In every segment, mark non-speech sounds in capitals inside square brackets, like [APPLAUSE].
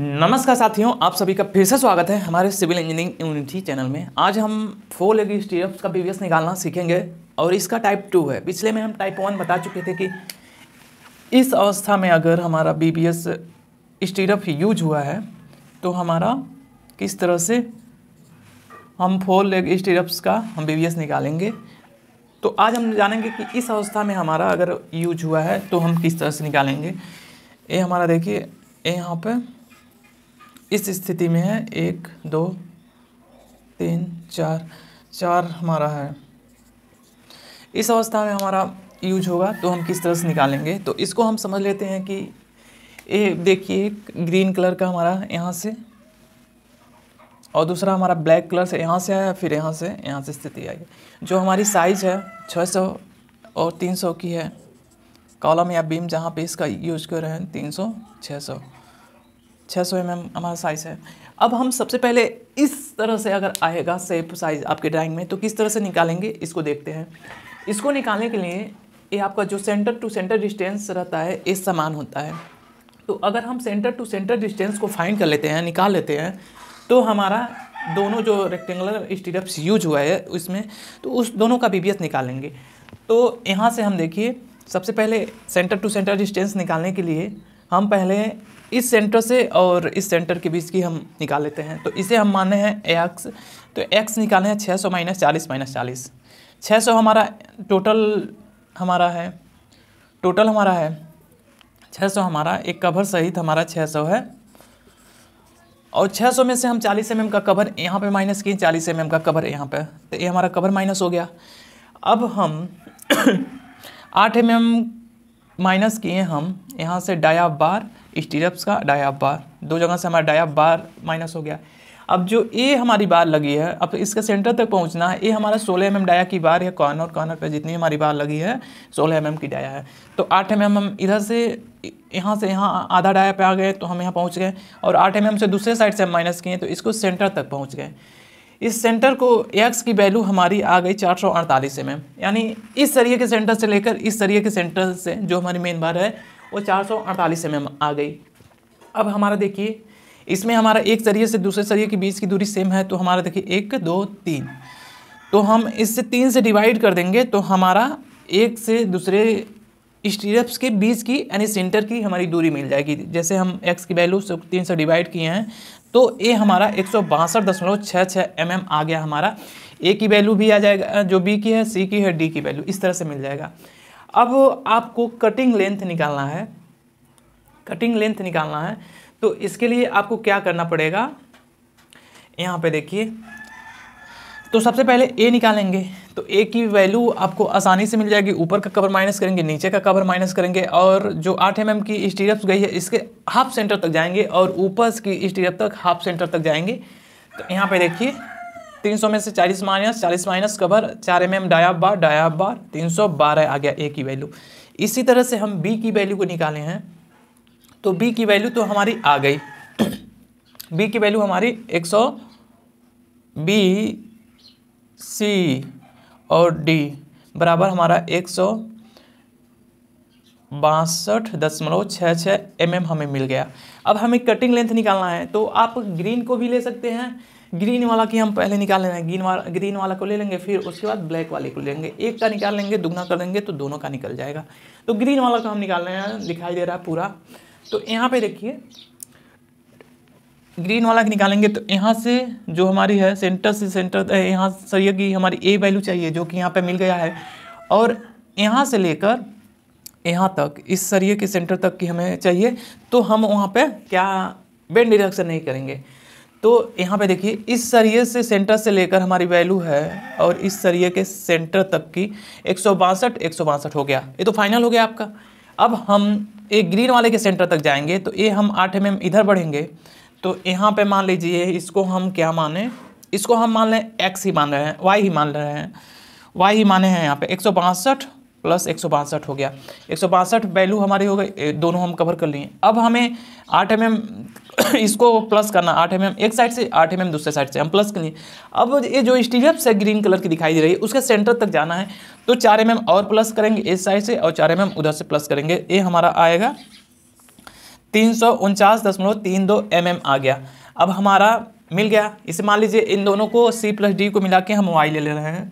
नमस्कार साथियों आप सभी का फिर से स्वागत है हमारे सिविल इंजीनियरिंग यूनिटी चैनल में आज हम फोर लेग स्टीरअप्स का पीवीएस निकालना सीखेंगे और इसका टाइप टू है पिछले में हम टाइप वन बता चुके थे कि इस अवस्था में अगर हमारा B B S stirrup use हुआ है तो हमारा किस तरह से हम फोर लेग स्टीरअप्स का हम बी बी एस निकालेंगे तो आज हम जानेंगे कि इस अवस्था में हमारा अगर यूज हुआ है तो हम किस तरह से निकालेंगे ये हमारा देखिए ये यहाँ पर इस स्थिति में है एक दो तीन चार चार हमारा है इस अवस्था में हमारा यूज होगा तो हम किस तरह से निकालेंगे तो इसको हम समझ लेते हैं कि ये देखिए ग्रीन कलर का हमारा यहाँ से और दूसरा हमारा ब्लैक कलर से यहाँ से आया फिर यहाँ से यहाँ से स्थिति आई जो हमारी साइज है 600 और 300 की है कॉलम या बीम जहाँ पे इसका यूज कर रहे हैं 300 600 छः सौ एम एम हमारा साइज़ है अब हम सबसे पहले इस तरह से अगर आएगा सेप साइज़ आपके ड्राइंग में तो किस तरह से निकालेंगे इसको देखते हैं इसको निकालने के लिए ये आपका जो सेंटर टू सेंटर डिस्टेंस रहता है ये समान होता है तो अगर हम सेंटर टू सेंटर डिस्टेंस को फाइंड कर लेते हैं निकाल लेते हैं तो हमारा दोनों जो रेक्टेंगुलर स्टीरप्स यूज हुआ है उसमें तो उस दोनों का बी निकालेंगे तो यहाँ से हम देखिए सबसे पहले सेंटर टू सेंटर डिस्टेंस निकालने के लिए हम पहले इस सेंटर से और इस सेंटर के बीच की हम निकाल लेते हैं तो इसे हम माने हैं एक्स तो एक्स निकाले हैं छः सौ माइनस चालीस माइनस चालीस छः सौ हमारा टोटल हमारा है टोटल हमारा है छः सौ हमारा एक कवर सहित हमारा छः सौ है और 600 में से हम 40 एम का कवर यहाँ पे माइनस किए 40 एम का कवर यहाँ पे तो ये हमारा कवर माइनस हो गया अब हम 8 [COUGHS] एम माइनस किए हम यहाँ से डाया बार स्टीरप्स का डाया बार दो जगह से हमारा डाया बार माइनस हो गया अब जो ए हमारी बार लगी है अब इसके सेंटर तक पहुंचना है ए हमारा 16 एम mm डाया की बार है कॉर्नर कॉर्नर पर जितनी हमारी बार लगी है 16 एम mm की डाया है तो 8 एम mm हम इधर से यहाँ से यहाँ आधा डाया पे आ गए तो हम यहाँ पहुँच गए और 8 एम mm से दूसरे साइड से हम माइनस किए तो इसको सेंटर तक पहुँच गए इस सेंटर को एक्स की वैल्यू हमारी आ गई चार सौ अड़तालीस एम एम यानी इस सरिये के सेंटर से लेकर इस सरिये के सेंटर से जो हमारी मेन बार है वो चार सौ अड़तालीस एम एम आ गई अब हमारा देखिए इसमें हमारा एक सरिये से दूसरे सरिये के बीच की दूरी सेम है तो हमारा देखिए एक दो तीन तो हम इससे तीन से डिवाइड कर देंगे तो हमारा एक से दूसरे स्टीरप्स के बीच की यानी सेंटर की हमारी दूरी मिल जाएगी जैसे हम एक्स की वैल्यू तीन से डिवाइड किए हैं तो ए हमारा एक सौ बासठ दशमलव छः छः एम एम आ गया हमारा ए की वैल्यू भी आ जाएगा जो बी की है सी की है डी की वैल्यू इस तरह से मिल जाएगा अब आपको कटिंग लेंथ निकालना है कटिंग लेंथ निकालना है तो इसके लिए आपको क्या करना पड़ेगा यहाँ पे देखिए तो सबसे पहले ए निकालेंगे तो ए की वैल्यू आपको आसानी से मिल जाएगी ऊपर का कवर माइनस करेंगे नीचे का कवर माइनस करेंगे और जो आठ एम mm की स्टीरप्स गई है इसके हाफ सेंटर तक जाएंगे और ऊपर की स्टीरप तक हाफ सेंटर तक जाएंगे तो यहाँ पे देखिए तीन सौ में से चालीस माइनस चालीस माइनस कवर चार M M dia bar dia bar तीन सौ बारह आ गया ए की वैल्यू इसी तरह से हम बी की वैल्यू को निकाले हैं तो बी की वैल्यू तो हमारी आ गई बी की वैल्यू हमारी एक सौ बी सी और डी बराबर हमारा एक सौ बासठ दशमलव छः छः एम हमें मिल गया अब हमें कटिंग लेंथ निकालना है तो आप ग्रीन को भी ले सकते हैं ग्रीन वाला की हम पहले निकाल लेना ग्रीन वाला ग्रीन वाला को ले लेंगे फिर उसके बाद ब्लैक वाले को ले लेंगे एक का निकाल लेंगे दुगना कर देंगे तो दोनों का निकल जाएगा तो ग्रीन वाला का हम निकाल रहे हैं दिखाई दे रहा है पूरा तो यहाँ पे देखिए ग्रीन वाला की निकालेंगे तो यहाँ से जो हमारी है सेंटर से सेंटर यहाँ सरिया की हमारी ए वैल्यू चाहिए जो कि यहाँ पर मिल गया है और यहाँ से लेकर यहाँ तक इस सरिये के सेंटर तक की हमें चाहिए तो हम वहाँ पर क्या बेंड डिडक्शन नहीं करेंगे तो यहाँ पे देखिए इस सरिये से सेंटर से लेकर हमारी वैल्यू है और इस सरिये के सेंटर तक की एक सौ बासठ एक सौ बासठ हो गया ये तो फाइनल हो गया आपका अब हम एक ग्रीन वाले के सेंटर तक जाएंगे तो ये हम आठ एम एम इधर बढ़ेंगे तो यहाँ पे मान लीजिए इसको हम क्या माने इसको हम मान लें एक्स ही मान रहे हैं वाई ही मान रहे हैं वाई ही माने हैं यहाँ पर एक सौ बासठ प्लस एक हो गया एक वैल्यू हमारी हो गई दोनों हम कवर कर लिए अब हमें आठ एम mm [COUGHS] इसको प्लस करना आठ एम mm एक साइड से आठ एम mm दूसरे साइड से हम प्लस कर लिए अब ये जो स्टीलप्स है ग्रीन कलर की दिखाई दे रही है उसके सेंटर तक जाना है तो चार एम mm और प्लस करेंगे इस साइड से और चार एम mm उधर से प्लस करेंगे ये हमारा आएगा तीन सौ उनचास दशमलव तीन दो एम एम आ गया अब हमारा मिल गया इसे मान लीजिए इन दोनों को सी प्लस डी को मिला के हम वाई ले ले रहे हैं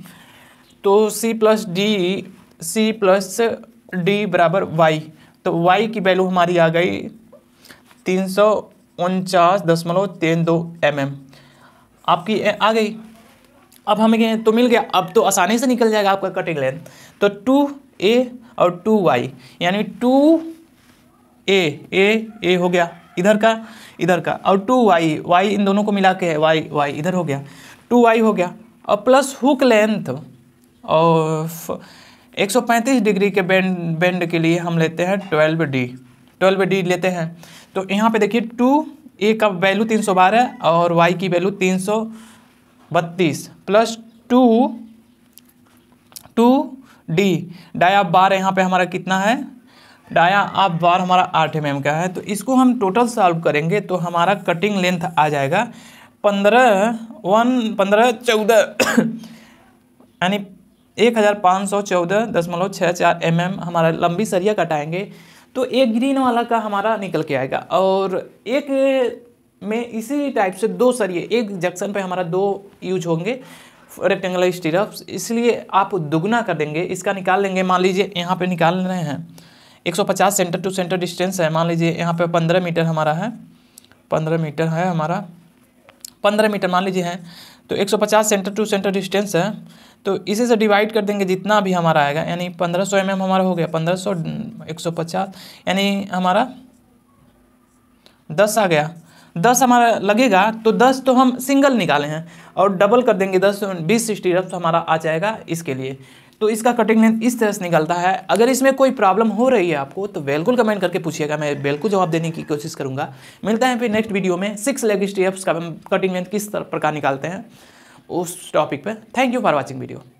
तो C plus D C plus D बराबर वाई तो वाई की वैल्यू हमारी आ गई तीन सौ उनचास दशमलव तीन दो एम mm. एम आपकी आ गई अब हमें क्या तो मिल गया अब तो आसानी से निकल जाएगा आपका कटिंग लेंथ तो टू ए और टू वाई यानी टू ए ए ए हो गया इधर का इधर का और टू वाई वाई इन दोनों को मिला के है वाई वाई इधर हो गया टू वाई हो गया और प्लस हुक लेंथ और 135 डिग्री के बेंड बेंड के लिए हम लेते हैं ट्वेल्व डी ट्वेल्व डी लेते हैं तो यहाँ पे देखिए टू ए का वैल्यू तीन सौ बारह और वाई की वैल्यू तीन सौ बत्तीस plus two two D dia bar यहाँ पे हमारा कितना है डाया आप बार हमारा आठ एम का है तो इसको हम टोटल सॉल्व करेंगे तो हमारा कटिंग लेंथ आ जाएगा पंद्रह वन पंद्रह चौदह [COUGHS] यानी एक हज़ार पाँच सौ चौदह दशमलव छः चार एम एम हमारा लंबी सरिया कटाएंगे तो एक ग्रीन वाला का हमारा निकल के आएगा और एक में इसी टाइप से दो सरिए एक जंक्शन पे हमारा दो यूज होंगे रेक्टेंगुलर स्टिरप्स इसलिए आप दुगना कर देंगे इसका निकाल लेंगे मान लीजिए यहाँ पे निकाल रहे हैं 150 सेंटर टू सेंटर डिस्टेंस है मान लीजिए यहाँ पे 15 मीटर हमारा है 15 मीटर है हमारा 15 मीटर मान लीजिए हैं तो 150 सेंटर टू सेंटर डिस्टेंस है तो इसे से डिवाइड कर देंगे जितना भी हमारा आएगा यानी 1500 सौ mm हमारा हो गया 1500 सौ एक सौ पचास यानी हमारा दस आ गया दस हमारा लगेगा तो दस तो हम सिंगल निकाले हैं और डबल कर देंगे दस बीस सिक्सटी रफ्स तो हमारा आ जाएगा इसके लिए तो इसका कटिंग लेंथ इस तरह से निकलता है अगर इसमें कोई प्रॉब्लम हो रही है आपको तो बिल्कुल कमेंट करके पूछिएगा मैं बिल्कुल जवाब देने की कोशिश करूँगा मिलता है फिर नेक्स्ट वीडियो में सिक्स लेग स्टेप्स का कटिंग लेंथ किस प्रकार निकालते हैं उस टॉपिक पर thank you for watching video